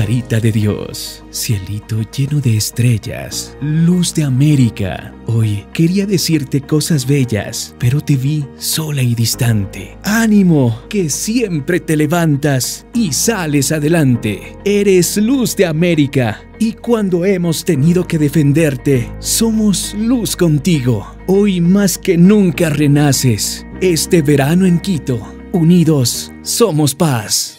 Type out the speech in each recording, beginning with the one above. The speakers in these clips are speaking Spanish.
Carita de Dios, cielito lleno de estrellas, luz de América. Hoy quería decirte cosas bellas, pero te vi sola y distante. Ánimo, que siempre te levantas y sales adelante. Eres luz de América. Y cuando hemos tenido que defenderte, somos luz contigo. Hoy más que nunca renaces. Este verano en Quito, unidos, somos paz.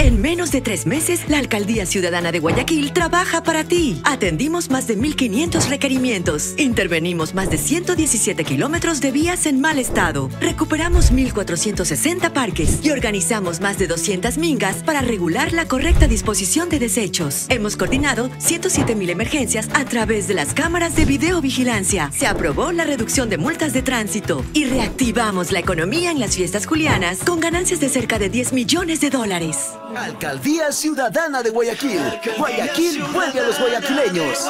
En menos de tres meses, la Alcaldía Ciudadana de Guayaquil trabaja para ti. Atendimos más de 1.500 requerimientos. Intervenimos más de 117 kilómetros de vías en mal estado. Recuperamos 1.460 parques y organizamos más de 200 mingas para regular la correcta disposición de desechos. Hemos coordinado 107.000 emergencias a través de las cámaras de videovigilancia. Se aprobó la reducción de multas de tránsito y reactivamos la economía en las fiestas julianas con ganancias de cerca de 10 millones de dólares. Alcaldía Ciudadana de Guayaquil. Guayaquil vuelve a los guayaquileños.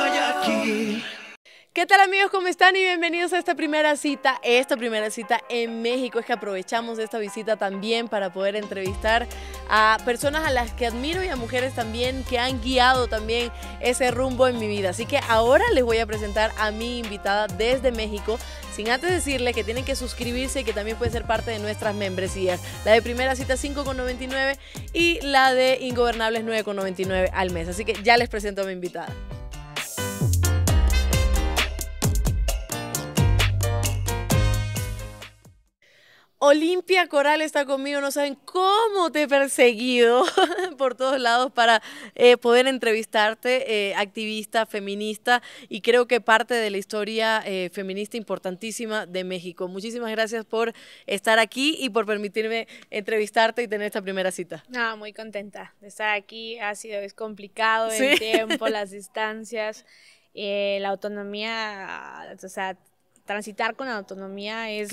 ¿Qué tal amigos? ¿Cómo están? Y bienvenidos a esta primera cita, esta primera cita en México. Es que aprovechamos esta visita también para poder entrevistar a personas a las que admiro y a mujeres también que han guiado también ese rumbo en mi vida. Así que ahora les voy a presentar a mi invitada desde México, sin antes decirle que tienen que suscribirse y que también pueden ser parte de nuestras membresías. La de primera cita 5,99 y la de Ingobernables 9,99 al mes. Así que ya les presento a mi invitada. Olimpia Coral está conmigo, no saben cómo te he perseguido por todos lados para eh, poder entrevistarte, eh, activista, feminista y creo que parte de la historia eh, feminista importantísima de México. Muchísimas gracias por estar aquí y por permitirme entrevistarte y tener esta primera cita. No, muy contenta de estar aquí, ha sido, complicado el tiempo, las distancias. la autonomía, o sea, transitar con autonomía es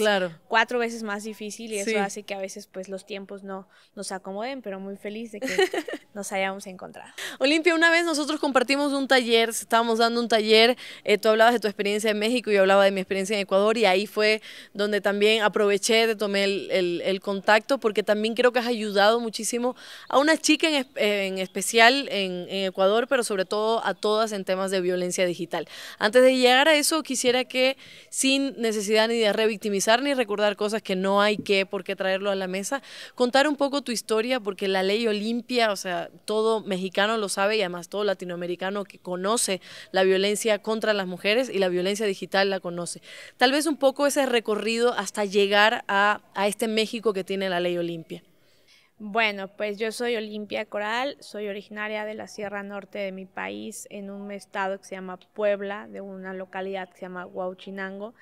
cuatro veces más difícil y eso hace que a veces pues los tiempos no nos acomoden, pero muy feliz de que nos hayamos encontrado. Olimpia, una vez nosotros compartimos un taller, estábamos dando un taller, eh, tú hablabas de tu experiencia en México, y yo hablaba de mi experiencia en Ecuador y ahí fue donde también aproveché, de tomar el, el, contacto porque también creo que has ayudado muchísimo a una chica en, en especial en, Ecuador, pero sobre todo a todas en temas de violencia digital. Antes de llegar a eso, quisiera que sin necesidad ni de revictimizar ni recordar cosas que no hay que, por qué traerlo a la mesa. Contar un poco tu historia, porque la ley Olimpia, o sea, todo mexicano lo sabe y además todo latinoamericano que conoce la violencia contra las mujeres y la violencia digital la conoce. Tal vez un poco ese recorrido hasta llegar a este México que tiene la ley Olimpia. Bueno, pues yo soy Olimpia Coral, soy originaria de la Sierra Norte de mi país, en un estado que se llama Puebla, de una localidad que se llama Huauchinango,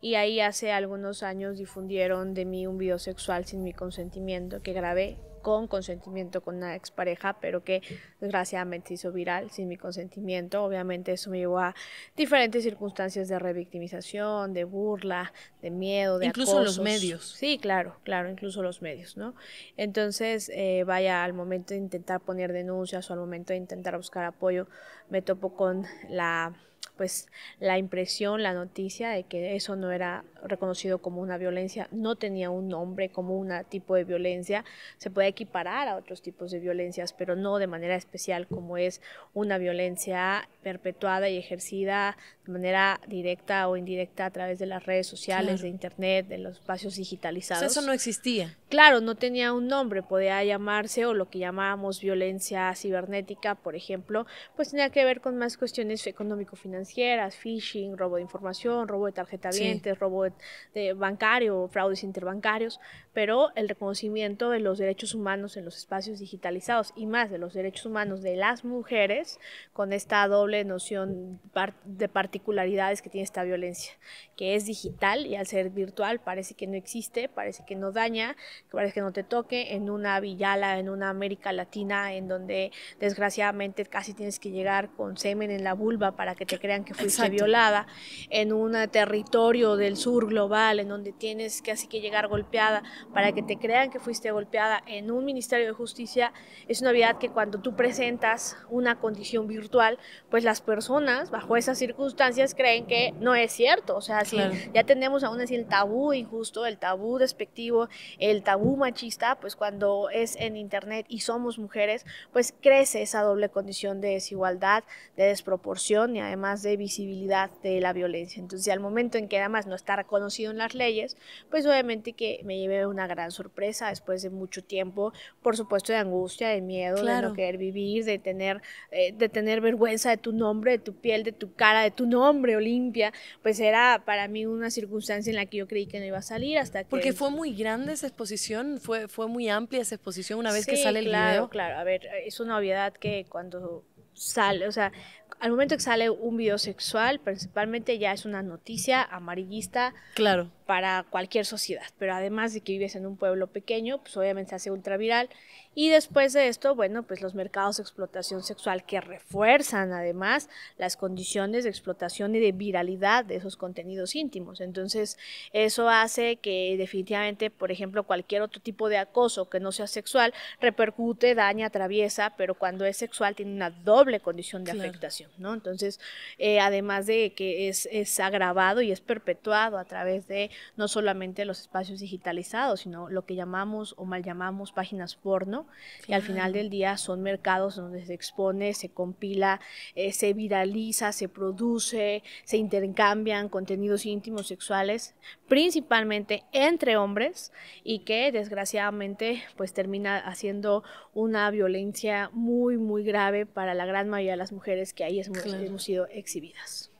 y ahí hace algunos años difundieron de mí un video sexual sin mi consentimiento que grabé con consentimiento con una expareja, pero que desgraciadamente hizo viral sin mi consentimiento. Obviamente eso me llevó a diferentes circunstancias de revictimización, de burla, de miedo, de Incluso los medios. Sí, claro, claro, incluso los medios, ¿no? Entonces, eh, vaya, al momento de intentar poner denuncias o al momento de intentar buscar apoyo, me topo con la pues la impresión, la noticia de que eso no era reconocido como una violencia, no tenía un nombre como un tipo de violencia, se puede equiparar a otros tipos de violencias, pero no de manera especial como es una violencia perpetuada y ejercida de manera directa o indirecta a través de las redes sociales, de internet, de los espacios digitalizados. Pues eso no existía. Claro, no tenía un nombre, podía llamarse o lo que llamábamos violencia cibernética, por ejemplo, pues tenía que ver con más cuestiones económico-financieras, phishing, robo de información, robo de tarjeta de dientes, robo de, bancario, fraudes interbancarios, pero el reconocimiento de los derechos humanos en los espacios digitalizados y más de los derechos humanos de las mujeres con esta doble noción de particularidades que tiene esta violencia, que es digital y al ser virtual parece que no existe, parece que no daña, que parece que no te toque, en una Villala, en una América Latina, en donde desgraciadamente casi tienes que llegar con semen en la vulva para que te crean que fuiste violada, en un territorio del sur global, en donde tienes casi que llegar golpeada para que te crean que fuiste golpeada, en un Ministerio de Justicia, es una verdad que cuando tú presentas una condición virtual, pues las personas bajo esas circunstancias creen que no es cierto, o sea, si ya tenemos aún así el tabú injusto, el tabú despectivo, el tabú tabú machista, pues cuando es en Internet y somos mujeres, pues crece esa doble condición de desigualdad, de desproporción y además de visibilidad de la violencia. Entonces, al momento en que además no está reconocido en las leyes, pues obviamente que me llevé una gran sorpresa después de mucho tiempo, por supuesto de angustia, de miedo, de no querer vivir, de tener, eh, de tener vergüenza de tu nombre, de tu piel, de tu cara, de tu nombre, Olimpia, pues era para mí una circunstancia en la que yo creí que no iba a salir hasta que... Porque fue muy grande esa exposición fue, fue muy amplia esa exposición una vez que sale el video. Claro, a ver, es una obviedad que cuando sale, o sea, al momento que sale un video sexual, principalmente ya es una noticia amarillista claro. para cualquier sociedad. Pero además de que vives en un pueblo pequeño, pues obviamente se hace ultraviral y después de esto, bueno, pues los mercados de explotación sexual que refuerzan además las condiciones de explotación y de viralidad de esos contenidos íntimos. Entonces, eso hace que definitivamente, por ejemplo, cualquier otro tipo de acoso que no sea sexual repercute, daña, atraviesa, pero cuando es sexual tiene una doble condición de afectación, ¿no? Entonces, eh, además de que es, es agravado y es perpetuado a través de no solamente los espacios digitalizados, sino lo que llamamos o mal llamamos páginas porno, y al final del día son mercados donde se expone, se compila, eh, se viraliza, se produce, se intercambian contenidos íntimos sexuales, principalmente entre hombres, y que desgraciadamente pues termina haciendo una violencia muy, muy grave para la gran mayoría de las mujeres que ahí hemos sido exhibidas.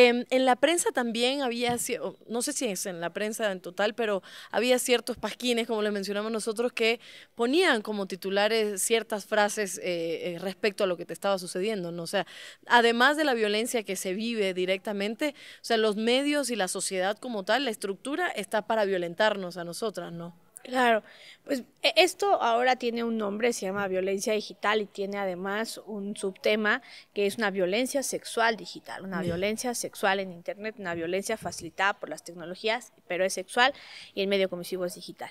Em, en la prensa también había, no sé si es en la prensa en total, pero había ciertos pasquines, como les mencionamos nosotros, que ponían como titulares ciertas frases eh, eh, respecto a lo que te estaba sucediendo, ¿no? O sea, además de la violencia que se vive directamente, o sea, los medios y la sociedad como tal, la estructura está para violentarnos a nosotras, ¿no? Claro, pues e, esto ahora tiene un nombre, se llama violencia digital y tiene además un subtema que es una violencia sexual digital, una violencia sexual en Internet, una violencia facilitada por las tecnologías, pero es sexual y el medio comisivo es digital.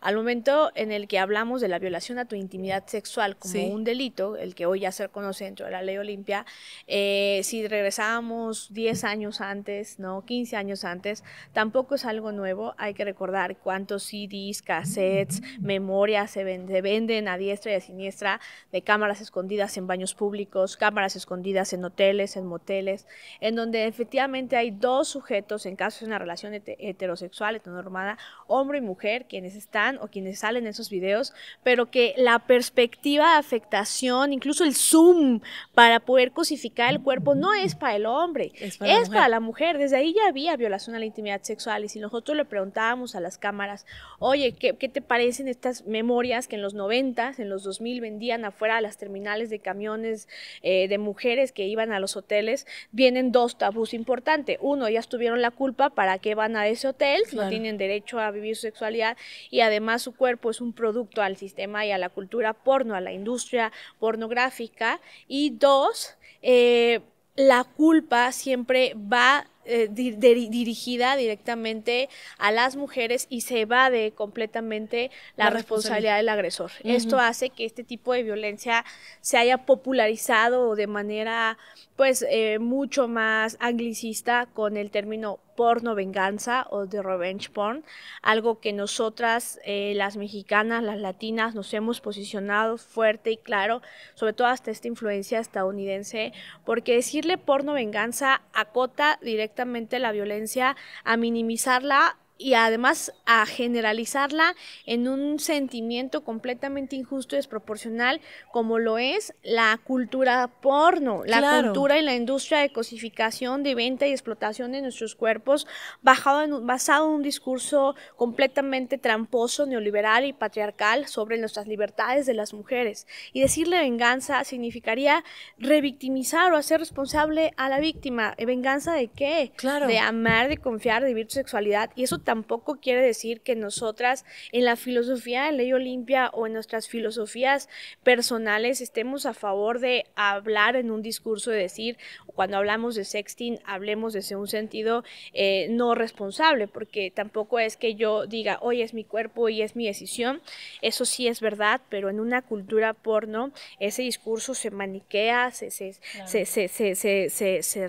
Al momento en el que hablamos de la violación a tu intimidad sexual como un delito, el que hoy ya se conoce dentro de la ley Olimpia, eh, si regresábamos 10 años antes, no 15 años antes, tampoco es algo nuevo, hay que recordar cuántos CDs, cassettes, memorias se, venden a diestra y a siniestra de cámaras escondidas en baños públicos, cámaras escondidas en hoteles, en moteles, en donde efectivamente hay dos sujetos, en caso de una relación heterosexual, heteronormada, hombre y mujer, quienes están o quienes salen en esos videos, pero que la perspectiva de afectación, incluso el zoom para poder cosificar el cuerpo, no es para el hombre, es para, la, mujer. Desde ahí ya había violación a la intimidad sexual y si nosotros le preguntábamos a las cámaras, oye, qué te parece? En estas memorias que en los 90, en los 2000 vendían afuera a las terminales de camiones eh, de mujeres que iban a los hoteles, vienen dos tabús importantes. Uno, ellas tuvieron la culpa, ¿para qué van a ese hotel? No tienen derecho a vivir su sexualidad y además su cuerpo es un producto al sistema y a la cultura porno, a la industria pornográfica. Y dos, eh, la culpa siempre va eh, dirigida directamente a las mujeres y se evade completamente la, responsabilidad. del agresor. Esto hace que este tipo de violencia se haya popularizado de manera pues eh, mucho más anglicista con el término porno venganza o de revenge porn, algo que nosotras eh, las mexicanas, las latinas nos hemos posicionado fuerte y claro, sobre todo hasta esta influencia estadounidense, porque decirle porno venganza acota directamente la violencia a minimizarla y además a generalizarla en un sentimiento completamente injusto y desproporcional como lo es la cultura porno, la cultura y la industria de cosificación, de venta y explotación de nuestros cuerpos basado en, basado un discurso completamente tramposo, neoliberal y patriarcal sobre nuestras libertades de las mujeres. Y decirle venganza significaría revictimizar o hacer responsable a la víctima. ¿Venganza de qué? Claro. De amar, de confiar, de vivir tu sexualidad. Y eso tampoco quiere decir que nosotras en la filosofía de ley Olimpia o en nuestras filosofías personales estemos a favor de hablar en un discurso de decir, cuando hablamos de sexting, hablemos desde un sentido eh, no responsable, porque tampoco es que yo diga, hoy es mi cuerpo y es mi decisión. Eso sí es verdad, pero en una cultura porno ese discurso se maniquea, se, se,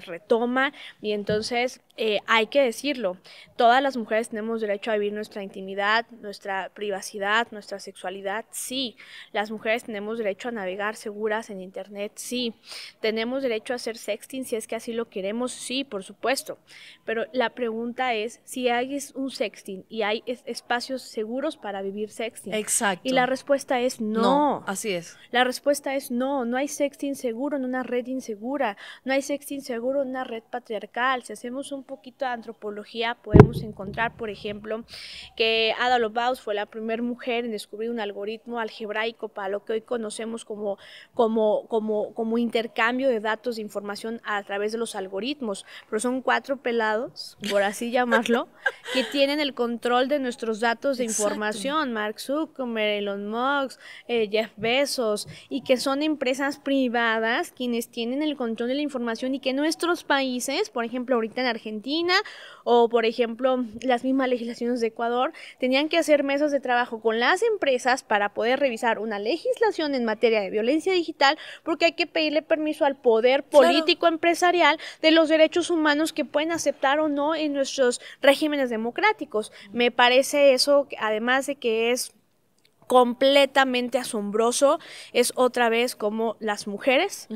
retoma y entonces eh, hay que decirlo. Todas las mujeres tenemos derecho a vivir nuestra intimidad, nuestra privacidad, nuestra sexualidad, sí. Las mujeres tenemos derecho a navegar seguras en Internet, sí. Tenemos derecho a hacer sexting si es que así lo queremos, sí, por supuesto. Pero la pregunta es si hay un sexting y hay espacios seguros para vivir sexting. Exacto. Y la respuesta es no. Así es. La respuesta es no, no hay sexting seguro en una red insegura, no hay sexting seguro en una red patriarcal. Si hacemos un poquito de antropología podemos encontrar por ejemplo, que Ada Lovelace fue la primera mujer en descubrir un algoritmo algebraico para lo que hoy conocemos como, como, como, como intercambio de datos de información a través de los algoritmos. Pero son cuatro pelados, por así llamarlo, que tienen el control de nuestros datos de información. Mark Zuckerberg, Elon Musk, eh, Jeff Bezos, y que son empresas privadas quienes tienen el control de la información y que nuestros países, por ejemplo, ahorita en Argentina o por ejemplo las mismas legislaciones de Ecuador, tenían que hacer mesas de trabajo con las empresas para poder revisar una legislación en materia de violencia digital, porque hay que pedirle permiso al poder político empresarial de los derechos humanos que pueden aceptar o no en nuestros regímenes democráticos. Me parece eso, además de que es completamente asombroso es otra vez como las mujeres,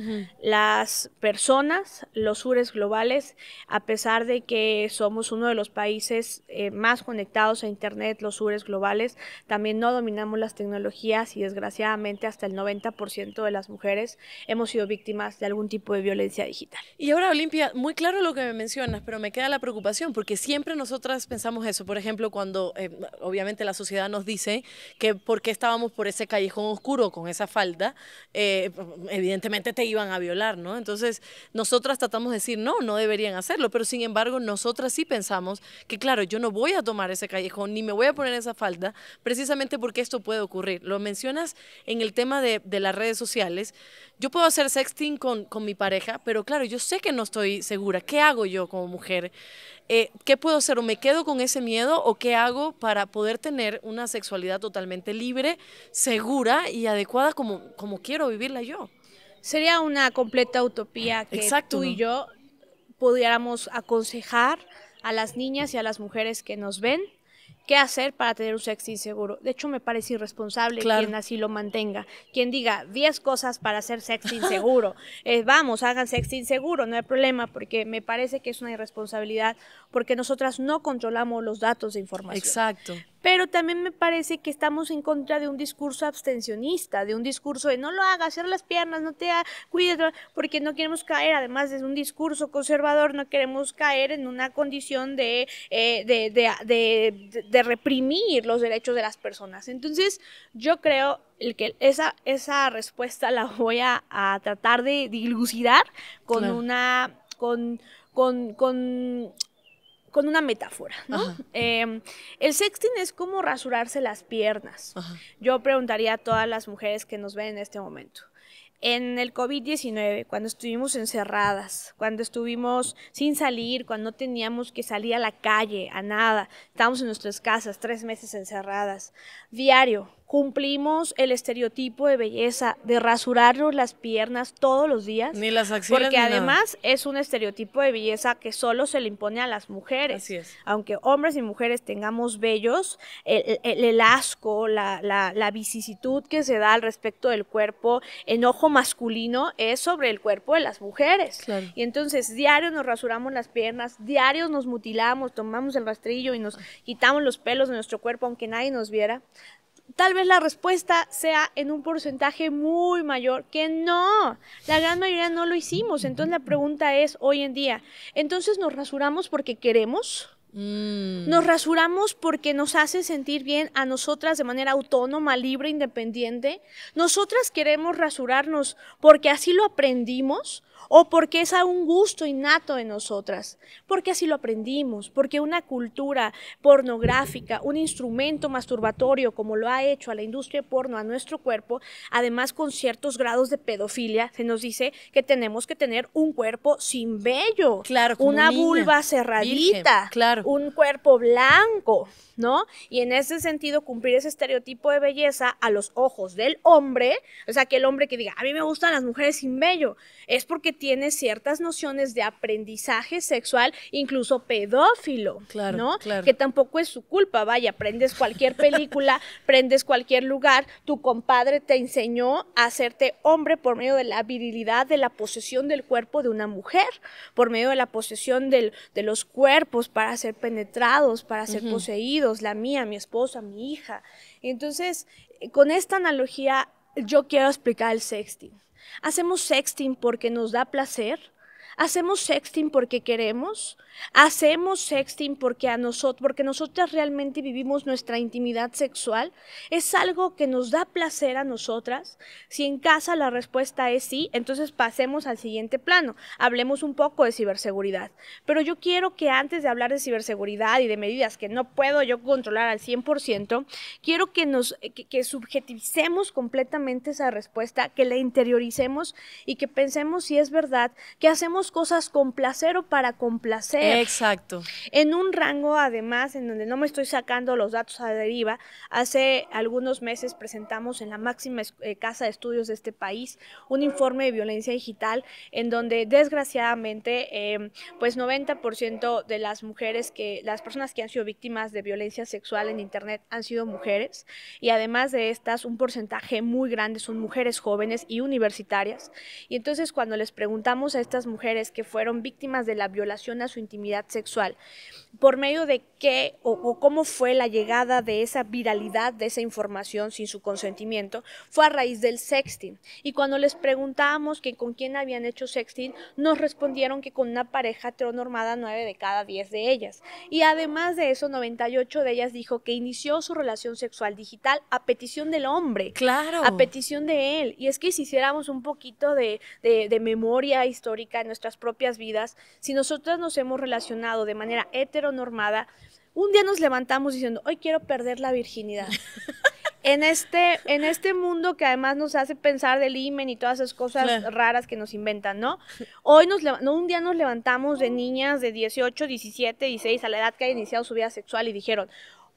las personas, los sures globales, a pesar de que somos uno de los países eh, más conectados a Internet, los sures globales, también no dominamos las tecnologías y desgraciadamente hasta el 90% de las mujeres hemos sido víctimas de algún tipo de violencia digital. Y ahora, Olimpia, muy claro lo que me mencionas, pero me queda la preocupación porque siempre nosotras pensamos eso. Por ejemplo, cuando eh, obviamente la sociedad nos dice que por por estábamos por ese callejón oscuro con esa falda, eh, evidentemente te iban a violar, ¿no? Entonces, nosotras tratamos de decir, no, no deberían hacerlo, pero sin embargo, nosotras sí pensamos que, claro, yo no voy a tomar ese callejón ni me voy a poner esa falda, precisamente porque esto puede ocurrir. Lo mencionas en el tema de, las redes sociales. Yo puedo hacer sexting con, con mi pareja, pero claro, yo sé que no estoy segura. ¿Qué hago yo como mujer? Eh, ¿qué puedo hacer? ¿O me quedo con ese miedo o qué hago para poder tener una sexualidad totalmente libre, segura y adecuada como, como quiero vivirla yo? Sería una completa utopía que tú y yo pudiéramos aconsejar a las niñas y a las mujeres que nos ven qué hacer para tener un sexo seguro. De hecho, me parece irresponsable quien así lo mantenga. Quien diga 10 cosas para hacer sexting inseguro. Eh, vamos, hagan sexo inseguro, no hay problema, porque me parece que es una irresponsabilidad, porque nosotras no controlamos los datos de información. Exacto. Pero también me parece que estamos en contra de un discurso abstencionista, de un discurso de no lo hagas, cierra las piernas, no te cuides, porque no queremos caer, además de un discurso conservador, no queremos caer en una condición eh, de, de, reprimir los derechos de las personas. Entonces, yo creo el que esa, esa respuesta la voy a, tratar de dilucidar con una con, con con una metáfora, ¿no? Em, el sexting es como rasurarse las piernas. Yo preguntaría a todas las mujeres que nos ven en este momento. En el COVID-19, cuando estuvimos encerradas, cuando estuvimos sin salir, cuando no teníamos que salir a la calle, a nada, estábamos en nuestras casas tres meses encerradas, diario, cumplimos el estereotipo de belleza de rasurarnos las piernas todos los días. Ni las acciones Porque además es un estereotipo de belleza que solo se le impone a las mujeres. Así es. Aunque hombres y mujeres tengamos bellos, el, asco, la, vicisitud que se da al respecto del cuerpo, enojo masculino, es sobre el cuerpo de las mujeres. Y entonces diario nos rasuramos las piernas, diarios nos mutilamos, tomamos el rastrillo y nos ah. quitamos los pelos de nuestro cuerpo aunque nadie nos viera tal vez la respuesta sea en un porcentaje muy mayor que no. La gran mayoría no lo hicimos. Entonces la pregunta es hoy en día, entonces nos rasuramos porque queremos. Mm. Nos rasuramos porque nos hace sentir bien a nosotras de manera autónoma, libre, independiente. Nosotras queremos rasurarnos porque así lo aprendimos o porque es a un gusto innato de nosotras, porque así lo aprendimos, porque una cultura pornográfica, un instrumento masturbatorio como lo ha hecho a la industria porno, a nuestro cuerpo, además con ciertos grados de pedofilia, se nos dice que tenemos que tener un cuerpo sin vello, una vulva cerradita, un cuerpo blanco, ¿no? Y en ese sentido cumplir ese estereotipo de belleza a los ojos del hombre, o sea, que el hombre que diga, a mí me gustan las mujeres sin vello, es porque tiene ciertas nociones de aprendizaje sexual, incluso pedófilo, ¿no? Que tampoco es su culpa, vaya, prendes cualquier película, prendes cualquier lugar, tu compadre te enseñó a hacerte hombre por medio de la virilidad, de la posesión del cuerpo de una mujer, por medio de la posesión de los cuerpos para ser penetrados, para ser poseídos, la mía, mi esposa, mi hija. Entonces, eh, con esta analogía, yo quiero explicar el sexting. Hacemos sexting porque nos da placer, Hacemos sexting porque queremos, hacemos sexting porque a nosotros, porque nosotras realmente vivimos nuestra intimidad sexual, es algo que nos da placer a nosotras. Si en casa la respuesta es sí, entonces pasemos al siguiente plano. Hablemos un poco de ciberseguridad. Pero yo quiero que antes de hablar de ciberseguridad y de medidas que no puedo yo controlar al 100%, quiero que nos que, que subjetivicemos completamente esa respuesta, que la interioricemos y que pensemos si es verdad que hacemos cosas con placer o para complacer. Exacto. En un rango, además, en donde no me estoy sacando los datos a deriva, hace algunos meses presentamos en la máxima eh, casa de estudios de este país un informe de violencia digital en donde desgraciadamente, em, pues 90% de las mujeres que, las personas que han sido víctimas de violencia sexual en Internet han sido mujeres y además de estas, un porcentaje muy grande son mujeres jóvenes y universitarias. Y entonces cuando les preguntamos a estas mujeres, que fueron víctimas de la violación a su intimidad sexual por medio de qué o, cómo fue la llegada de esa viralidad de esa información sin su consentimiento fue a raíz del sexting. Y cuando les preguntábamos que con quién habían hecho sexting, nos respondieron que con una pareja heteronormada nueve de cada diez de ellas. Y además de eso, 98 de ellas dijo que inició su relación sexual digital a petición del hombre. Claro. A petición de él. Y es que si hiciéramos un poquito de, de memoria histórica en nuestras propias vidas, si nosotras nos hemos relacionado de manera heteronormada, un día nos levantamos diciendo, hoy quiero perder la virginidad. en, este, en este mundo que además nos hace pensar del imen y todas esas cosas raras que nos inventan, ¿no? Hoy nos no, un día nos levantamos de niñas de 18, 17, 16, a la edad que ha iniciado su vida sexual y dijeron,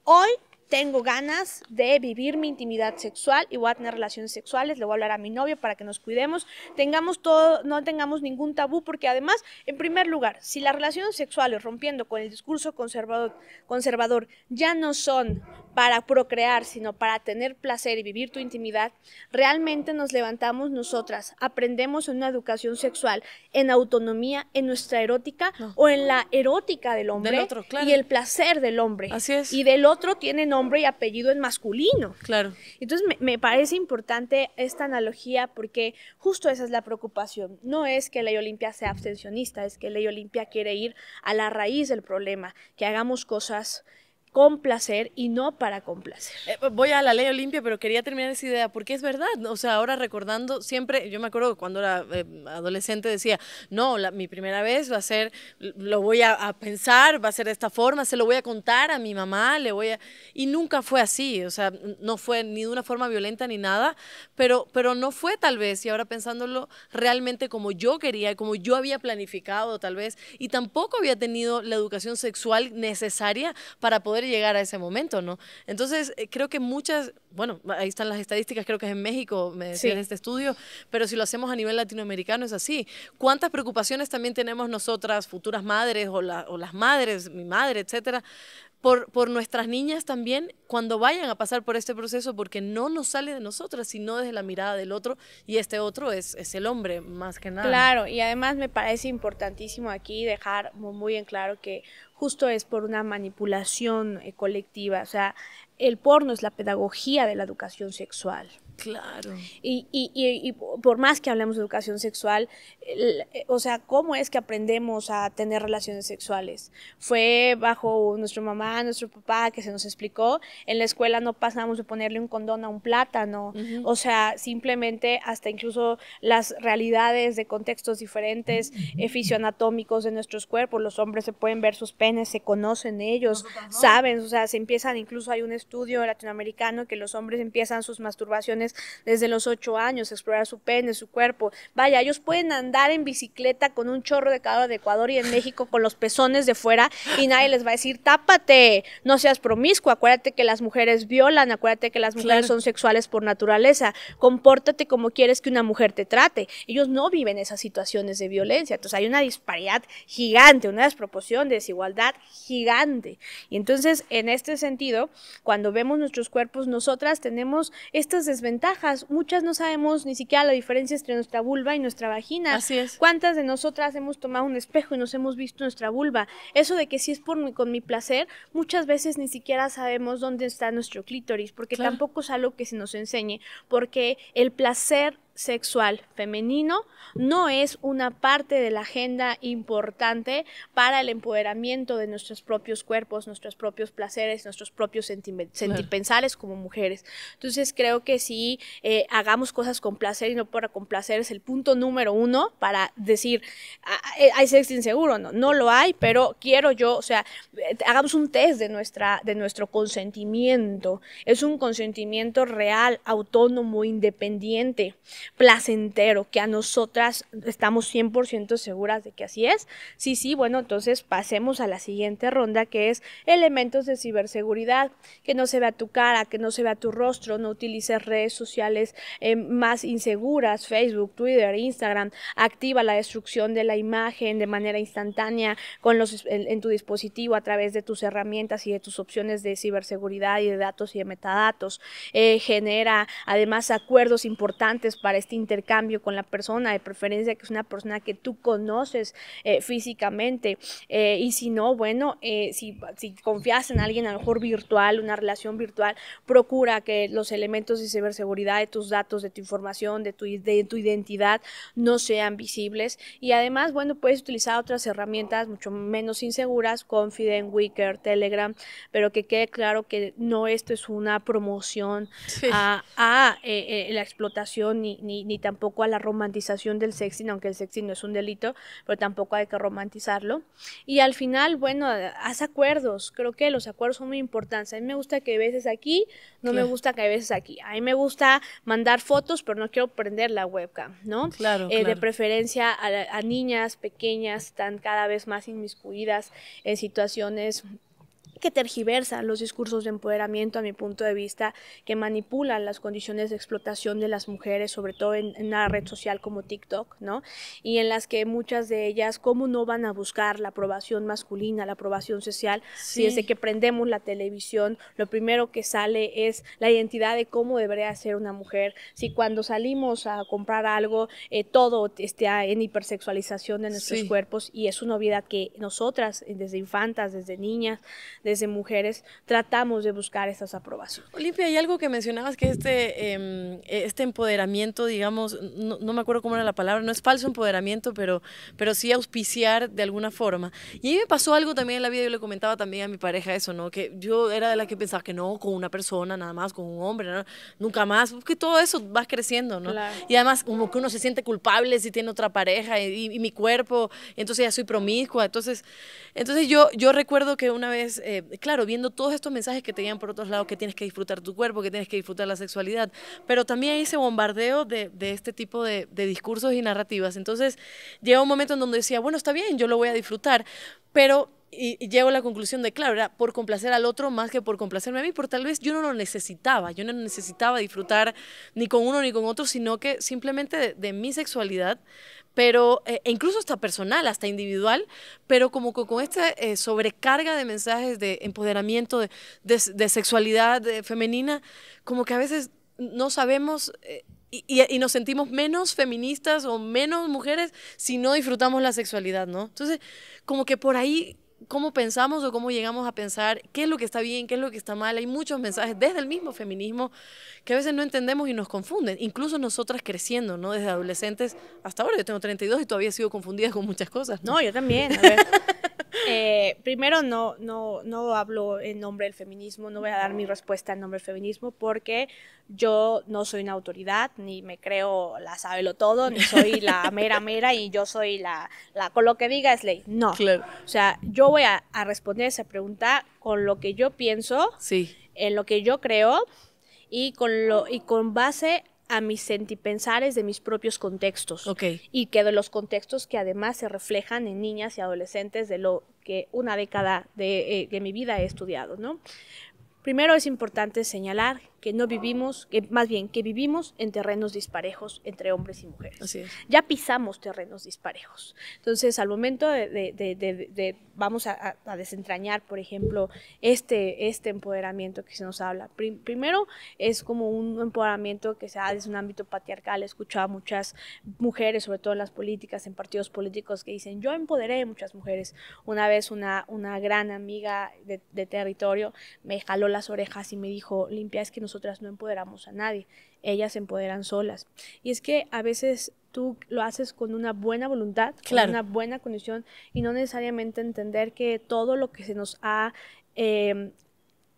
hoy tengo ganas de vivir mi intimidad sexual y voy a tener relaciones sexuales, le voy a hablar a mi novio para que nos cuidemos, tengamos todo, no tengamos ningún tabú, porque además, en primer lugar, si las relaciones sexuales rompiendo con el discurso conservador, conservador ya no son para procrear, sino para tener placer y vivir tu intimidad, realmente nos levantamos nosotras, aprendemos una educación sexual, en autonomía, en nuestra erótica o en la erótica del hombre y el placer del hombre. Así Y del otro tiene nombre y apellido en masculino. Claro. Entonces me, me parece importante esta analogía porque justo esa es la preocupación. No es que Ley Olimpia sea abstencionista, es que Ley Olimpia quiere ir a la raíz del problema, que hagamos cosas complacer y no para complacer. Eh, eh, voy a la ley Olimpia, pero quería terminar esa idea, porque es verdad, o sea, ahora recordando, siempre, yo me acuerdo cuando era eh, adolescente decía, no, mi primera vez va a ser, lo voy a, a, pensar, va a ser de esta forma, se lo voy a contar a mi mamá, le voy a... Y nunca fue así, o sea, no fue ni de una forma violenta ni nada, pero, pero no fue tal vez, y ahora pensándolo realmente como yo quería, como yo había planificado tal vez, y tampoco había tenido la educación sexual necesaria para poder llegar a ese momento, ¿no? Entonces, eh, creo que muchas, bueno, ahí están las estadísticas, creo que es en México, me decía en este estudio, pero si lo hacemos a nivel latinoamericano es así. ¿Cuántas preocupaciones también tenemos nosotras, futuras madres o, o las madres, mi madre, etcétera, por, por, nuestras niñas también cuando vayan a pasar por este proceso, porque no nos sale de nosotras, sino desde la mirada del otro, y este otro es, es el hombre, más que nada. Claro, y además me parece importantísimo aquí dejar muy en claro que justo es por una manipulación eh, colectiva. O sea, el porno es la pedagogía de la educación sexual. Claro. Y, y, y, por más que hablemos de educación sexual, o sea, ¿cómo es que aprendemos a tener relaciones sexuales? Fue bajo nuestra mamá, nuestro papá, que se nos explicó. En la escuela no pasamos de ponerle un condón a un plátano. O sea, simplemente hasta incluso las realidades de contextos diferentes, uh de nuestros cuerpos. Los hombres se pueden ver sus penes, se conocen ellos, saben, o sea, se empiezan, incluso hay un estudio latinoamericano que los hombres empiezan sus masturbaciones desde los ocho años, explorar su pene, su cuerpo. Vaya, ellos pueden andar en bicicleta con un chorro de calor de Ecuador y en México con los pezones de fuera y nadie les va a decir, tápate, no seas promiscuo, acuérdate que las mujeres violan, acuérdate que las mujeres son sexuales por naturaleza, compórtate como quieres que una mujer te trate. Ellos no viven esas situaciones de violencia, entonces hay una disparidad gigante, una desproporción de desigualdad gigante. Y entonces, en este sentido, cuando vemos nuestros cuerpos, nosotras tenemos estas desventajas ventajas. Muchas no sabemos ni siquiera la diferencia entre nuestra vulva y nuestra vagina. Así es. ¿Cuántas de nosotras hemos tomado un espejo y nos hemos visto nuestra vulva? Eso de que si es por con mi placer, muchas veces ni siquiera sabemos dónde está nuestro clítoris, porque tampoco es algo que se nos enseñe, porque el placer sexual femenino no es una parte de la agenda importante para el empoderamiento de nuestros propios cuerpos, nuestros propios placeres, nuestros propios sentipensales como mujeres. Entonces creo que si eh, hagamos cosas con placer y no para complacer es el punto número uno para decir, ah, eh, ¿hay sexo inseguro? No, no lo hay, pero quiero yo, o sea, eh, hagamos un test de, nuestra, de nuestro consentimiento. Es un consentimiento real, autónomo, independiente placentero, que a nosotras estamos 100% seguras de que así es. Sí, sí, bueno, entonces pasemos a la siguiente ronda que es elementos de ciberseguridad, que no se vea tu cara, que no se vea tu rostro, no utilices redes sociales eh, más inseguras, Facebook, Twitter, Instagram, activa la destrucción de la imagen de manera instantánea con los, en, tu dispositivo a través de tus herramientas y de tus opciones de ciberseguridad y de datos y de metadatos. Eh, genera además acuerdos importantes para este intercambio con la persona, de preferencia que es una persona que tú conoces eh, físicamente. Eh, y si no, bueno, eh, si, si, confías en alguien, a lo mejor virtual, una relación virtual, procura que los elementos de ciberseguridad de tus datos, de tu información, de tu, de tu identidad, no sean visibles. Y además, bueno, puedes utilizar otras herramientas mucho menos inseguras, Confident, Wicker, Telegram, pero que quede claro que no esto es una promoción a, la explotación ni, ni, tampoco a la romantización del sexting, aunque el sexting no es un delito, pero tampoco hay que romantizarlo. Y al final, bueno, haz acuerdos. Creo que los acuerdos son muy importantes. A mí me gusta que veces aquí, no me gusta que veces aquí. A mí me gusta mandar fotos, pero no quiero prender la webcam, ¿no? Claro. Eh, de preferencia a, a niñas pequeñas, están cada vez más inmiscuidas en situaciones que tergiversan los discursos de empoderamiento a mi punto de vista, que manipulan las condiciones de explotación de las mujeres, sobre todo en, una red social como TikTok, ¿no? Y en las que muchas de ellas, ¿cómo no van a buscar la aprobación masculina, la aprobación social? Si desde que prendemos la televisión, lo primero que sale es la identidad de cómo debería ser una mujer, si cuando salimos a comprar algo, eh, todo está en hipersexualización de nuestros cuerpos y es una vida que nosotras, desde infantas, desde niñas, de mujeres tratamos de buscar esas aprobaciones. Olimpia, hay algo que mencionabas que este, em, eh, este empoderamiento, digamos, no, me acuerdo cómo era la palabra, no es falso empoderamiento, pero, pero sí auspiciar de alguna forma. Y a mí me pasó algo también en la vida, yo le comentaba también a mi pareja eso, ¿no? Que yo era de la que pensaba que no, con una persona nada más, con un hombre, nunca más, porque todo eso va creciendo, ¿no? Y además como que uno se siente culpable si tiene otra pareja y, mi cuerpo, entonces ya soy promiscua, entonces, entonces yo, yo recuerdo que una vez... Eh, claro, viendo todos estos mensajes que tenían por otros lados, que tienes que disfrutar tu cuerpo, que tienes que disfrutar la sexualidad, pero también hay ese bombardeo de, este tipo de, discursos y narrativas. Entonces, llega un momento en donde decía, bueno, está bien, yo lo voy a disfrutar, pero... Y, llego a la conclusión de, claro, era por complacer al otro más que por complacerme a mí, porque tal vez yo no lo necesitaba, yo no necesitaba disfrutar ni con uno ni con otro, sino que simplemente de mi sexualidad pero eh, e incluso hasta personal, hasta individual, pero como con, esta eh, sobrecarga de mensajes de empoderamiento, de, sexualidad femenina, como que a veces no sabemos... Eh, y, y, nos sentimos menos feministas o menos mujeres si no disfrutamos la sexualidad, ¿no? Entonces, como que por ahí cómo pensamos o cómo llegamos a pensar qué es lo que está bien, qué es lo que está mal. Hay muchos mensajes desde el mismo feminismo que a veces no entendemos y nos confunden, incluso nosotras creciendo, ¿no? Desde adolescentes hasta ahora, yo tengo 32 y todavía sido confundida con muchas cosas. No, no yo también. Eh, primero, no, no, no hablo en nombre del feminismo, no voy a dar mi respuesta en nombre del feminismo porque yo no soy una autoridad, ni me creo la sabe lo todo, ni soy la mera mera y yo soy la, la con lo que diga es ley. No. O sea, yo voy a, responder esa pregunta con lo que yo pienso, sí. en lo que yo creo y con, lo, y con base a mis sentipensares de mis propios contextos. Okay. Y que de los contextos que además se reflejan en niñas y adolescentes de lo que una década eh, de, mi vida he estudiado, Primero es importante señalar que no vivimos, que más bien que vivimos en terrenos disparejos entre hombres y mujeres. Ya pisamos terrenos disparejos. Entonces, al momento de, vamos a, desentrañar, por ejemplo, este, este empoderamiento que se nos habla. primero, es como un empoderamiento que se da desde un ámbito patriarcal. He escuchado a muchas mujeres, sobre todo en las políticas, en partidos políticos, que dicen, yo empoderé a muchas mujeres. Una vez una, una gran amiga de territorio me jaló las orejas y me dijo, limpia, es que nos nosotras no empoderamos a nadie, ellas se empoderan solas. Y es que a veces tú lo haces con una buena voluntad, con una buena condición y no necesariamente entender que todo lo que se nos ha eh,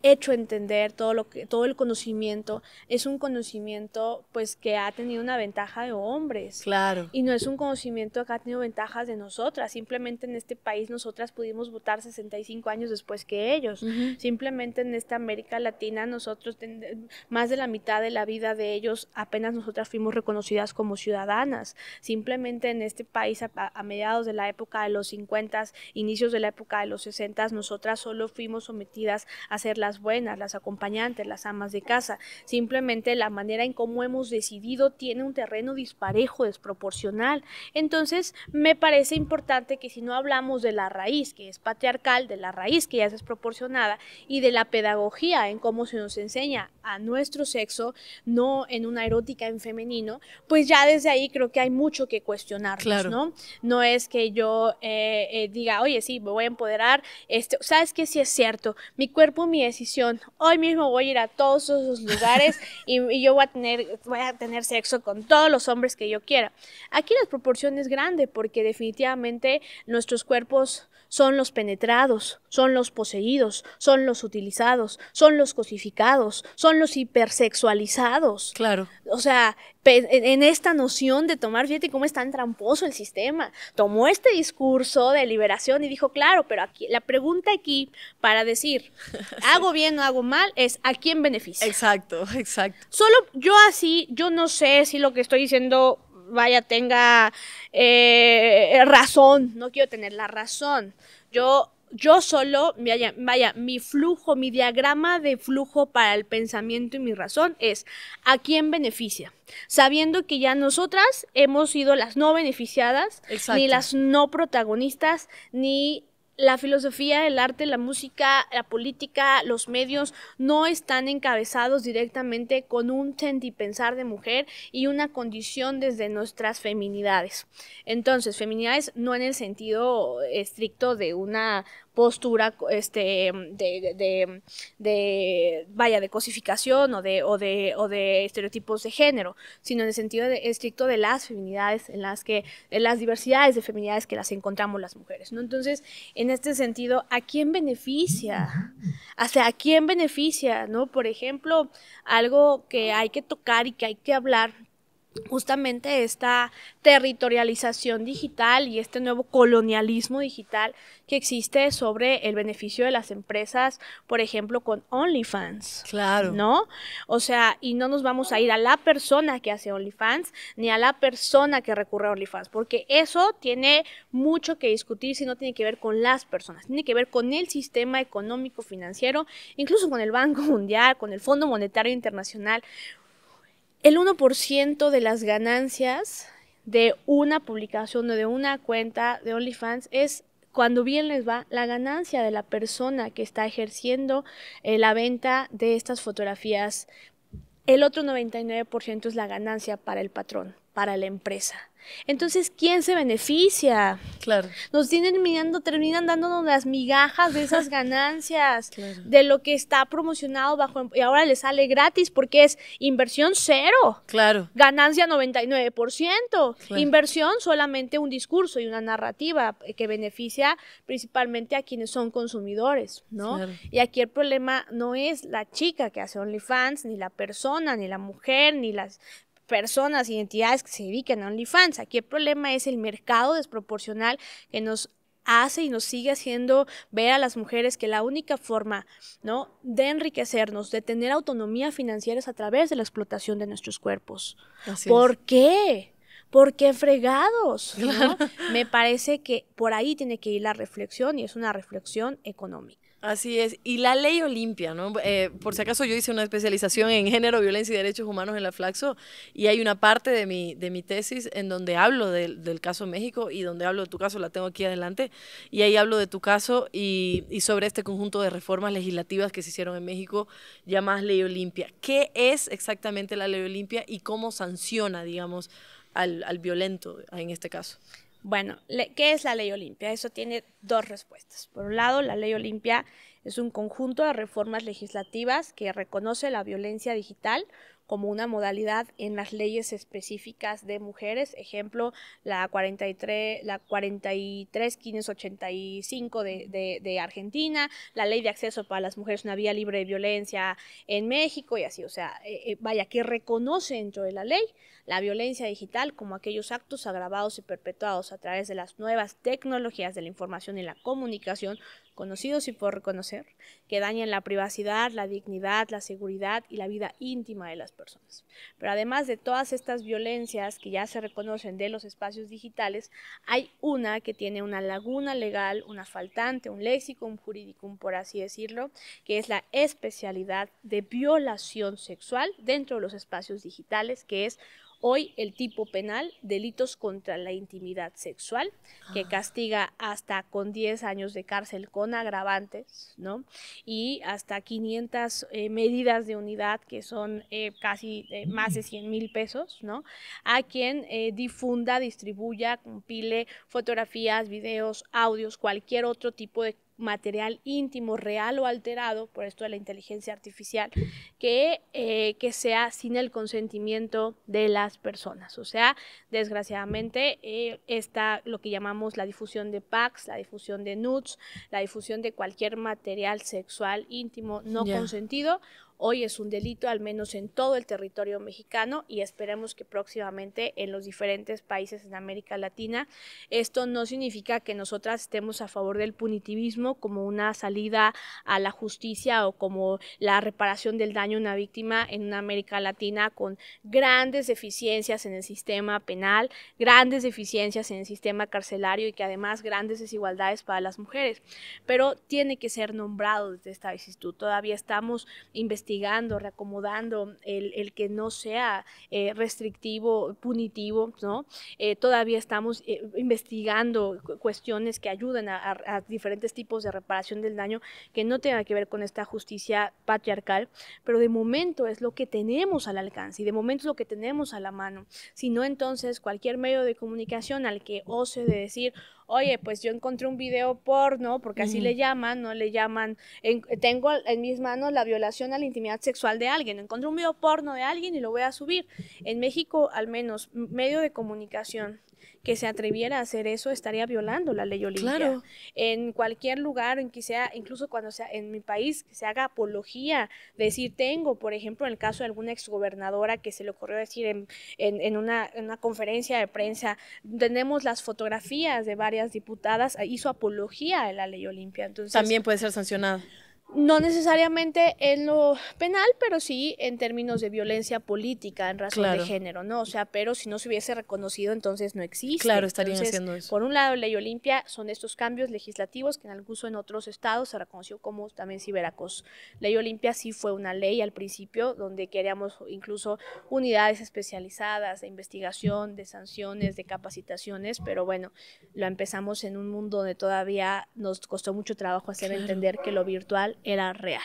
hecho entender todo lo que todo el conocimiento es un conocimiento pues que ha tenido una ventaja de hombres claro y no es un conocimiento que ha tenido ventajas de nosotras simplemente en este país nosotras pudimos votar 65 años después que ellos simplemente en esta América Latina nosotros más de la mitad de la vida de ellos apenas nosotras fuimos reconocidas como ciudadanas simplemente en este país a, mediados de la época de los 50 inicios de la época de los 60 nosotras solo fuimos sometidas a ser las buenas, las acompañantes, las amas de casa. Simplemente la manera en cómo hemos decidido tiene un terreno disparejo, desproporcional. Entonces, me parece importante que si no hablamos de la raíz, que es patriarcal, de la raíz que ya es desproporcionada, y de la pedagogía en cómo se nos enseña a nuestro sexo, no en una erótica en femenino, pues ya desde ahí creo que hay mucho que cuestionar, ¿no? No es que yo eh, eh, diga, oye, sí, me voy a empoderar, este, sabes que si es cierto, mi cuerpo, mi es Hoy mismo voy a ir a todos esos lugares y, yo voy a, tener, voy a tener sexo con todos los hombres que yo quiera. Aquí la proporción es grande porque definitivamente nuestros cuerpos son los penetrados, son los poseídos, son los utilizados, son los cosificados, son los hipersexualizados. Claro. O sea, en esta noción de tomar, fíjate cómo es tan tramposo el sistema. Tomó este discurso de liberación y dijo, claro, pero aquí la pregunta aquí para decir, hago bien o hago mal, es a quién beneficia. Exacto, exacto. Solo yo así, yo no sé si lo que estoy diciendo vaya, tenga eh, razón, no quiero tener la razón. Yo, yo solo, vaya, mi flujo, mi diagrama de flujo para el pensamiento y mi razón es a quién beneficia, sabiendo que ya nosotras hemos sido las no beneficiadas, ni las no protagonistas, ni la filosofía, el arte, la música, la política, los medios no están encabezados directamente con un pensar de mujer y una condición desde nuestras feminidades. Entonces, feminidades no en el sentido estricto de una postura este, de, de, de, cosificación o de, o, de, o de estereotipos de género, sino en el sentido estricto de las feminidades, en las que, en las diversidades de feminidades que las encontramos las mujeres, ¿no? Entonces, en este sentido, ¿a quién beneficia? O ¿a quién beneficia, no? Por ejemplo, algo que hay que tocar y que hay que hablar, justamente esta territorialización digital y este nuevo colonialismo digital que existe sobre el beneficio de las empresas, por ejemplo, con OnlyFans. Claro. ¿No? O sea, y no nos vamos a ir a la persona que hace OnlyFans ni a la persona que recurre a OnlyFans, porque eso tiene mucho que discutir si no tiene que ver con las personas, tiene que ver con el sistema económico financiero, incluso con el Banco Mundial, con el Fondo Monetario Internacional el 1% de las ganancias de una publicación o de una cuenta de OnlyFans es cuando bien les va la ganancia de la persona que está ejerciendo eh, la venta de estas fotografías. El otro 99% es la ganancia para el patrón, para la empresa. Entonces, ¿quién se beneficia? Claro. Nos tienen mirando, terminan dándonos las migajas de esas ganancias, de lo que está promocionado bajo y ahora le sale gratis porque es inversión cero. Claro. Ganancia 99%. Inversión solamente un discurso y una narrativa eh, que beneficia principalmente a quienes son consumidores, ¿no? Y aquí el problema no es la chica que hace OnlyFans, ni la persona, ni la mujer, ni las personas, identidades que se dedican a OnlyFans. Aquí el problema es el mercado desproporcional que nos hace y nos sigue haciendo ver a las mujeres que la única forma, ¿no?, de enriquecernos, de tener autonomía financiera es a través de la explotación de nuestros cuerpos. qué? ¿Por qué? fregados? Me parece que por ahí tiene que ir la reflexión y es una reflexión económica. Así es. Y la ley Olimpia, ¿no? Eh, por si acaso yo hice una especialización en género, violencia y derechos humanos en la Flaxo y hay una parte de mi, tesis en donde hablo del caso México y donde hablo de tu caso, la tengo aquí adelante, y ahí hablo de tu caso y, sobre este conjunto de reformas legislativas que se hicieron en México llamadas ley Olimpia. ¿Qué es exactamente la ley Olimpia y cómo sanciona, digamos, al, al violento en este caso? Bueno, ¿qué es la ley Olimpia? Eso tiene dos respuestas. Por un lado, la ley Olimpia es un conjunto de reformas legislativas que reconoce la violencia digital como una modalidad en las leyes específicas de mujeres, ejemplo, la 43, la 43 585 de, de, de Argentina, la ley de acceso para las mujeres, una vía libre de violencia en México y así, o sea, eh, eh, vaya, que reconoce dentro de la ley la violencia digital como aquellos actos agravados y perpetuados a través de las nuevas tecnologías de la información y la comunicación conocidos y por reconocer, que dañan la privacidad, la dignidad, la seguridad y la vida íntima de las personas. Pero además de todas estas violencias que ya se reconocen de los espacios digitales, hay una que tiene una laguna legal, una faltante, un un juridicum, por así decirlo, que es la especialidad de violación sexual dentro de los espacios digitales, que es Hoy el tipo penal, delitos contra la intimidad sexual, que ah. castiga hasta con 10 años de cárcel con agravantes, ¿no? Y hasta 500 eh, medidas de unidad, que son eh, casi eh, más de 100 mil pesos, ¿no? A quien difunda, distribuya, compile fotografías, videos, audios, cualquier otro tipo de material íntimo, real o alterado, por esto de la inteligencia artificial, que, eh, que sea sin el consentimiento de las personas. O sea, desgraciadamente, eh, está lo que llamamos la difusión de packs, la difusión de nudes, la difusión de cualquier material sexual íntimo no consentido, Hoy es un delito, al menos en todo el territorio mexicano, y esperemos que próximamente en los diferentes países en América Latina. Esto no significa que nosotras estemos a favor del punitivismo como una salida a la justicia o como la reparación del daño a una víctima en una América Latina con grandes deficiencias en el sistema penal, grandes deficiencias en el sistema carcelario y que además grandes desigualdades para las mujeres. Pero tiene que ser nombrado desde esta institución. Todavía estamos investigando investigando, reacomodando, el, el que no sea eh, restrictivo, punitivo, ¿no? Eh, todavía estamos eh, investigando cuestiones que ayuden a, diferentes tipos de reparación del daño que no tenga que ver con esta justicia patriarcal, pero de momento es lo que tenemos al alcance y de momento es lo que tenemos a la mano. Si no, entonces cualquier medio de comunicación al que ose de decir, oye, pues yo encontré un video porno, porque así le llaman, no le llaman, tengo en mis manos la violación a la intimidad sexual de alguien, encontré un video porno de alguien y lo voy a subir. En México, al menos, medio de comunicación que se atreviera a hacer eso estaría violando la ley olimpia. En cualquier lugar, en que sea, incluso cuando sea en mi país, se haga apología, decir, tengo, por ejemplo, en el caso de alguna exgobernadora que se le ocurrió decir en, en, una, conferencia de prensa, tenemos las fotografías de varias diputadas, hizo apología de la ley olimpia. Entonces, También puede ser sancionado no necesariamente en lo penal, pero sí en términos de violencia política en razón de género, ¿no? O sea, pero si no se hubiese reconocido, entonces no existe. Claro, estarían haciendo eso. Por un lado, Ley Olimpia son estos cambios legislativos que en algún en otros estados se reconoció como también ciberacos. Ley Olimpia sí fue una ley al principio donde queríamos incluso unidades especializadas de investigación, de sanciones, de capacitaciones, pero bueno, lo empezamos en un mundo donde todavía nos costó mucho trabajo hacer entender que lo virtual era real.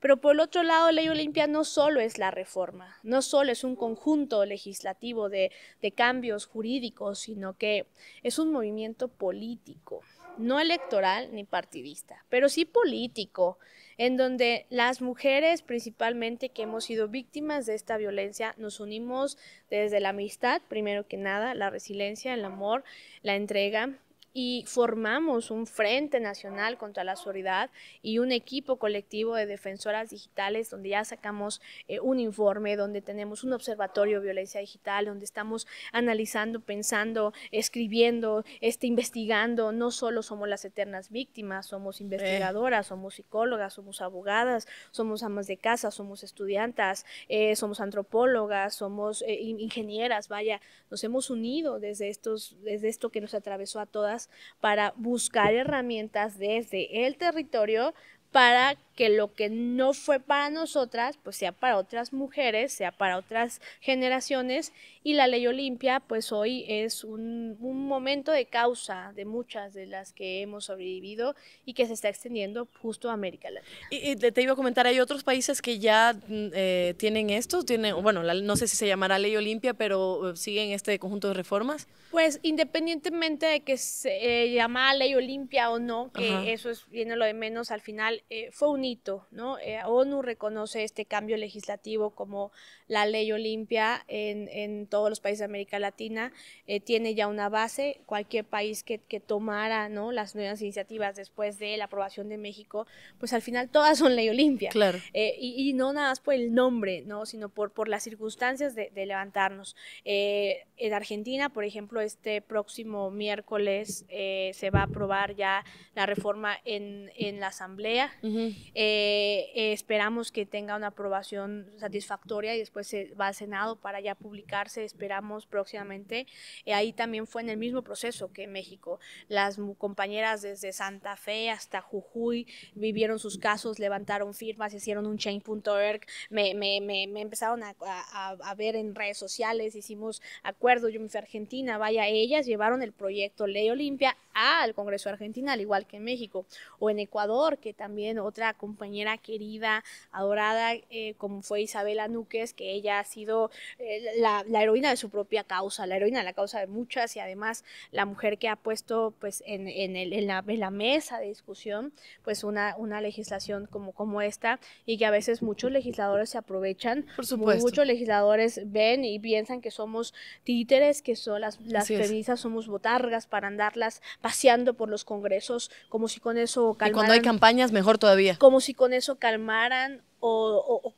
Pero por el otro lado, Ley Olimpia no solo es la reforma, no solo es un conjunto legislativo de cambios jurídicos, sino que es un movimiento político, no electoral ni partidista, pero sí político, en donde las mujeres principalmente que hemos sido víctimas de esta violencia nos unimos desde la amistad, primero que nada, la resiliencia, el amor, la entrega, y formamos un Frente Nacional contra la Sororidad y un equipo colectivo de defensoras digitales donde ya sacamos eh, un informe, donde tenemos un observatorio de violencia digital, donde estamos analizando, pensando, escribiendo, este, investigando. No solo somos las eternas víctimas, somos investigadoras, somos psicólogas, somos abogadas, somos amas de casa, somos estudiantas, eh, somos antropólogas, somos eh, ingenieras, vaya, nos hemos unido desde, estos, desde esto que nos atravesó a todas para buscar herramientas desde el territorio para que lo que no fue para nosotras, pues sea para otras mujeres, sea para otras generaciones. Y la ley Olimpia, pues hoy es un, momento de causa de muchas de las que hemos sobrevivido y que se está extendiendo justo a América Latina. Y, te iba a comentar, hay otros países que ya mm, eh, tienen esto, tienen, bueno, no sé si se llamará ley Olimpia, pero eh, siguen este conjunto de reformas. Pues independientemente de que se eh, ley Olimpia o no, que eso es, viene lo de menos, al final eh, fue un hito, ¿no? Eh, ONU reconoce este cambio legislativo como la ley Olimpia en, en todos los países de América Latina, eh, tiene ya una base, cualquier país que, tomara, ¿no? Las nuevas iniciativas después de la aprobación de México, pues al final todas son ley Olimpia. Claro. Y, no nada más por el nombre, ¿no? Sino por, por las circunstancias de, de levantarnos. en Argentina, por ejemplo, este próximo miércoles eh, se va a aprobar ya la reforma en, en la Asamblea. Eh, eh, esperamos que tenga una aprobación satisfactoria y después se va al Senado para ya publicarse, esperamos próximamente. ahí también fue en el mismo proceso que en México. Las compañeras desde Santa Fe hasta Jujuy vivieron sus casos, levantaron firmas, hicieron un chain.org me, me, me, empezaron a, a, ver en redes sociales, hicimos acuerdos, yo me fui a Argentina, a ellas llevaron el proyecto Ley Olimpia al Congreso Argentino, al igual que en México, o en Ecuador, que también otra compañera querida, adorada, eh, como fue Isabela Núquez, que ella ha sido eh, la, heroína de su propia causa, la heroína de la causa de muchas y además la mujer que ha puesto pues en, en, el, en, la, mesa de discusión pues una, una legislación como, como esta y que a veces muchos legisladores se aprovechan, muchos legisladores ven y piensan que somos títeres, que son las, las Así somos botargas para andarlas paseando por los congresos, como si con eso calmaran. Y cuando hay campañas, mejor todavía. Como si con eso calmaran o,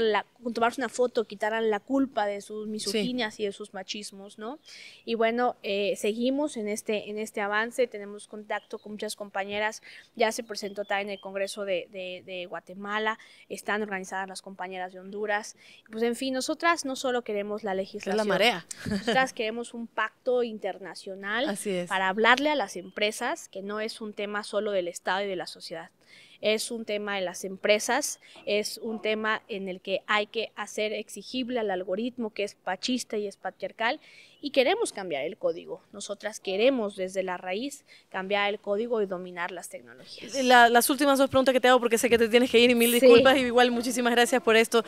la, tomarse una foto, quitaran la culpa de sus misoginias y de sus machismos, ¿no? Y bueno, eh, seguimos en este, en este avance, tenemos contacto con muchas compañeras, ya se presentó también en el Congreso de, Guatemala, están organizadas las compañeras de Honduras, pues en fin, nosotras no solo queremos la legislación, nosotras queremos un pacto internacional para hablarle a las empresas que no es un tema solo del Estado y de la sociedad, es un tema en las empresas, es un tema en el que hay que hacer exigible al algoritmo que es pachista y es patriarcal y queremos cambiar el código. Nosotras queremos desde la raíz cambiar el código y dominar las tecnologías. las últimas dos preguntas que te hago porque sé que te tienes que ir y mil disculpas y igual muchísimas gracias por esto.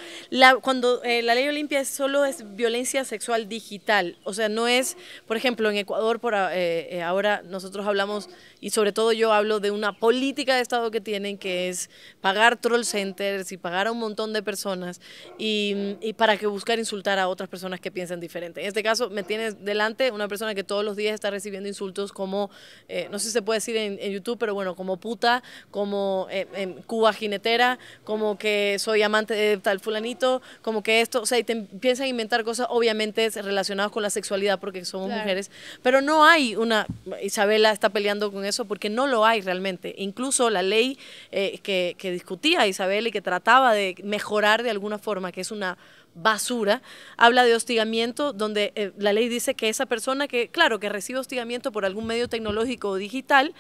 cuando eh, la ley Olimpia solo es violencia sexual digital, o sea, no es, por ejemplo, en Ecuador por eh, eh, ahora nosotros hablamos y sobre todo yo hablo de una política de Estado que tienen que es pagar troll centers y pagar a un montón de personas y, para que buscar insultar a otras personas que piensan diferente. En este caso me tiene delante una persona que todos los días está recibiendo insultos como, eh, no sé si se puede decir en, YouTube, pero bueno, como puta, como en eh, em, Cuba jinetera, como que soy amante de tal fulanito, como que esto, o sea, y te empiezan a inventar cosas obviamente relacionadas con la sexualidad porque somos mujeres, pero no hay una, Isabela está peleando con eso porque no lo hay realmente. Incluso la ley eh, que, que discutía Isabela y que trataba de mejorar de alguna forma, que es una basura, habla de hostigamiento, donde eh, la ley dice que esa persona que, claro, que recibe hostigamiento por algún medio tecnológico o digital,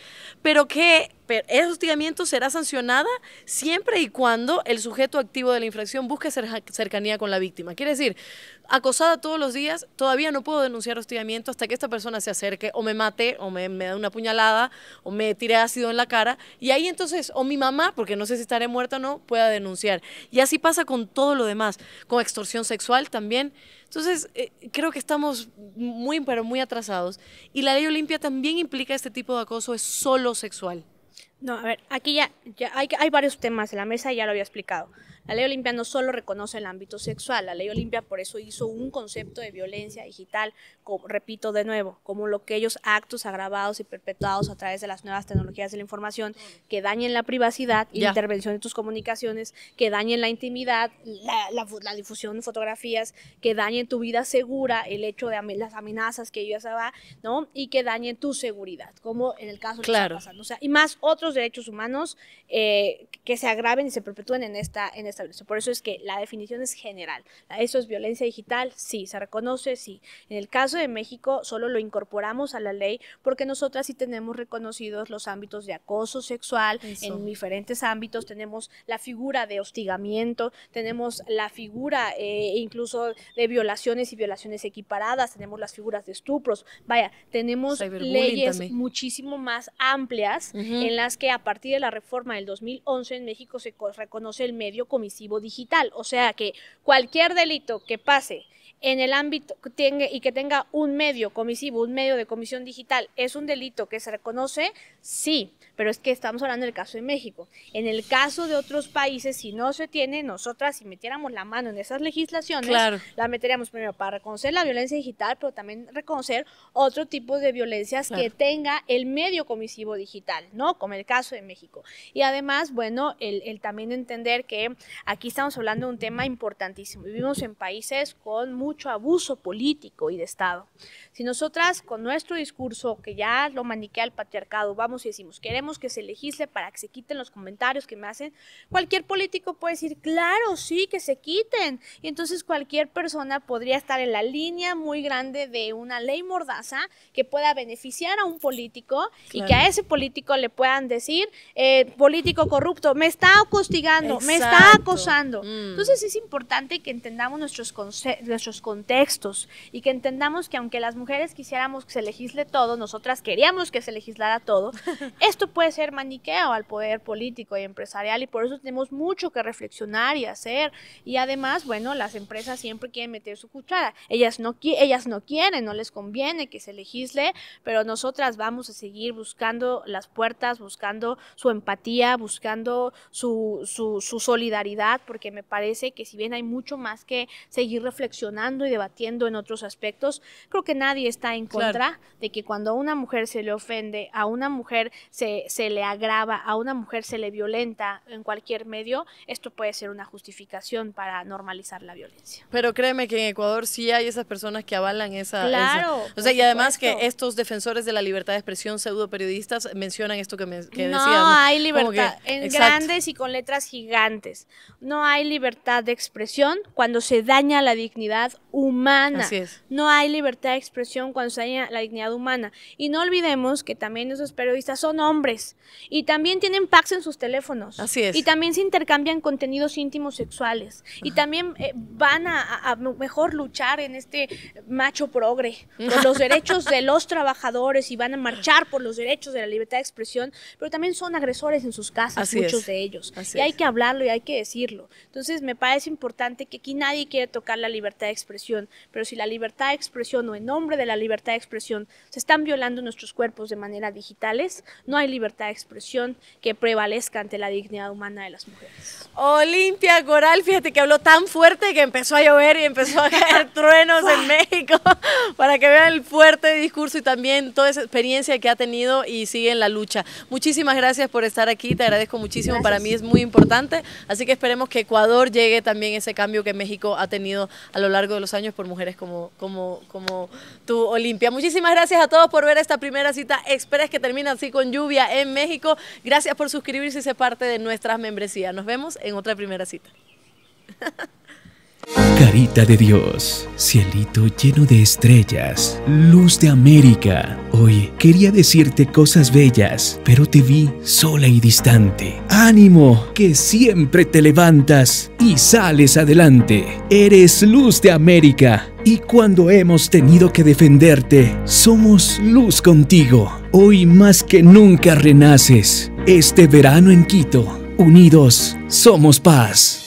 pero que pero ese hostigamiento será sancionada siempre y cuando el sujeto activo de la infracción busque cercanía con la víctima. Quiere decir, acosada todos los días, todavía no puedo denunciar hostigamiento hasta que esta persona se acerque o me mate o me, me da una puñalada o me tire ácido en la cara y ahí entonces, o mi mamá, porque no sé si estaré muerta o no, pueda denunciar. Y así pasa con todo lo demás, con extorsión sexual también. Entonces, eh, creo que estamos muy, pero muy atrasados. Y la ley Olimpia también implica este tipo de acoso, es solo sexual. No, a ver, aquí ya, hay, hay, varios temas en la mesa y ya lo había explicado. La ley Olimpia no solo reconoce el ámbito sexual, la ley Olimpia por eso hizo un concepto de violencia digital, repito de nuevo, como lo que ellos actos agravados y perpetuados a través de las nuevas tecnologías de la información que dañen la privacidad, la intervención de tus comunicaciones, que dañen la intimidad, la, difusión de fotografías, que dañen tu vida segura, el hecho de las amenazas que ellos se ¿no? Y que dañen tu seguridad, como en el caso que está pasando. O sea, y más otros derechos humanos eh, que se agraven y se perpetúen en esta, en esta por eso es que la definición es general. Eso es violencia digital, sí, se reconoce, sí. En el caso de México solo lo incorporamos a la ley porque nosotras sí tenemos reconocidos los ámbitos de acoso sexual, en diferentes ámbitos tenemos la figura de hostigamiento, tenemos la figura eh, incluso de violaciones y violaciones equiparadas, tenemos las figuras de estupros, vaya, tenemos leyes muchísimo más amplias en las que a partir de la reforma del 2011 en México se reconoce el medio como digital, o sea que cualquier delito que pase en el ámbito y que tenga un medio comisivo, un medio de comisión digital, ¿es un delito que se reconoce? Sí pero es que estamos hablando del caso de México. En el caso de otros países, si no se tiene, nosotras si metiéramos la mano en esas legislaciones, la meteríamos primero para reconocer la violencia digital, pero también reconocer otro tipo de violencias que tenga el medio comisivo digital, ¿no? Como el caso de México. Y además, bueno, el, el también entender que aquí estamos hablando de un tema importantísimo. Vivimos en países con mucho abuso político y de Estado. Si nosotras con nuestro discurso, que ya lo maniquea el patriarcado, vamos y decimos, queremos que se legisle para que se quiten los comentarios que me hacen, cualquier político puede decir, claro, sí, que se quiten. Y entonces cualquier persona podría estar en la línea muy grande de una ley mordaza que pueda beneficiar a un político y que a ese político le puedan decir, eh, político corrupto, me está hostigando me está acosando. Mm. Entonces es importante que entendamos nuestros, nuestros contextos y que entendamos que aunque las mujeres quisiéramos que se legisle todo, nosotras queríamos que se legislara todo, esto puede ser maniqueo al poder político y empresarial y por eso tenemos mucho que reflexionar y hacer. Y además, bueno, las empresas siempre quieren meter su cuchara. Ellas no, ellas no quieren, no les conviene que se legisle, pero nosotras vamos a seguir buscando las puertas, buscando su empatía, buscando su, su, solidaridad, porque me parece que si bien hay mucho más que seguir reflexionando y debatiendo en otros aspectos, creo que nadie está en contra de que cuando a una mujer se le ofende, a una mujer se, se le agrava, a una mujer se le violenta en cualquier medio, esto puede ser una justificación para normalizar la violencia. Pero créeme que en Ecuador sí hay esas personas que avalan esa... Claro. O sea, y además que estos defensores de la libertad de expresión, pseudo periodistas, mencionan esto que, me, no hay libertad, en grandes y con letras gigantes. No hay libertad de expresión cuando se daña la dignidad humana. No hay libertad de expresión cuando se daña la dignidad humana. Y no olvidemos que también esos periodistas son hombres y también tienen packs en sus teléfonos. Así es. Y también se intercambian contenidos íntimos sexuales. Y también eh, van a, mejor luchar en este macho progre por los derechos de los trabajadores y van a marchar por los derechos de la libertad de expresión, pero también son agresores en sus casas, muchos de ellos. Así y hay que hablarlo y hay que decirlo. Entonces me parece importante que aquí nadie quiere tocar la libertad de expresión, pero si la libertad de expresión o en nombre de la libertad de expresión se están violando nuestros cuerpos de manera digitales, no hay libertad de expresión que prevalezca ante la dignidad humana de las mujeres. Olimpia Coral, fíjate que habló tan fuerte que empezó a llover y empezó a caer truenos en México para que vean el fuerte discurso y también toda esa experiencia que ha tenido y sigue en la lucha. Muchísimas gracias por estar aquí, te agradezco muchísimo, para mí es muy importante, así que esperemos que Ecuador llegue también ese cambio que México ha tenido a lo largo de los años por mujeres como, como, como tú, Olimpia. Muchísimas gracias a todos por ver esta primera cita express que termina así con lluvia en México. Gracias por suscribirse y ser parte de nuestras membresías. Nos vemos en otra primera cita. Carita de Dios, cielito lleno de estrellas, luz de América. Hoy quería decirte cosas bellas, pero te vi sola y distante. Ánimo, que siempre te levantas y sales adelante. Eres luz de América. Y cuando hemos tenido que defenderte, somos luz contigo. Hoy más que nunca renaces. Este verano en Quito, unidos, somos paz.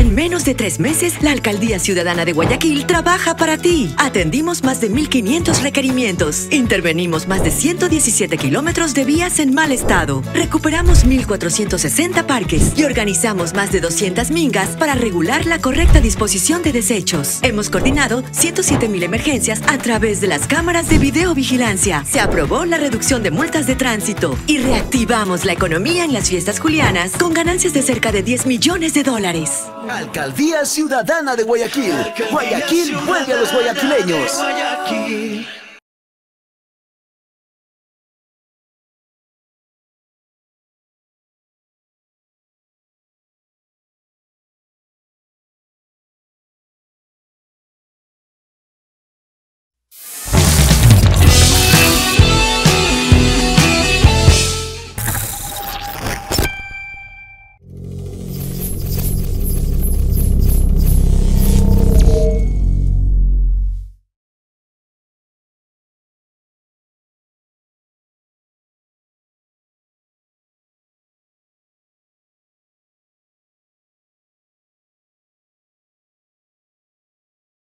En menos de tres meses, la Alcaldía Ciudadana de Guayaquil trabaja para ti. Atendimos más de 1.500 requerimientos. Intervenimos más de 117 kilómetros de vías en mal estado. Recuperamos 1.460 parques y organizamos más de 200 mingas para regular la correcta disposición de desechos. Hemos coordinado 107.000 emergencias a través de las cámaras de videovigilancia. Se aprobó la reducción de multas de tránsito y reactivamos la economía en las fiestas julianas con ganancias de cerca de 10 millones de dólares. Alcaldía Ciudadana de Guayaquil. Guayaquil vuelve a los guayaquileños.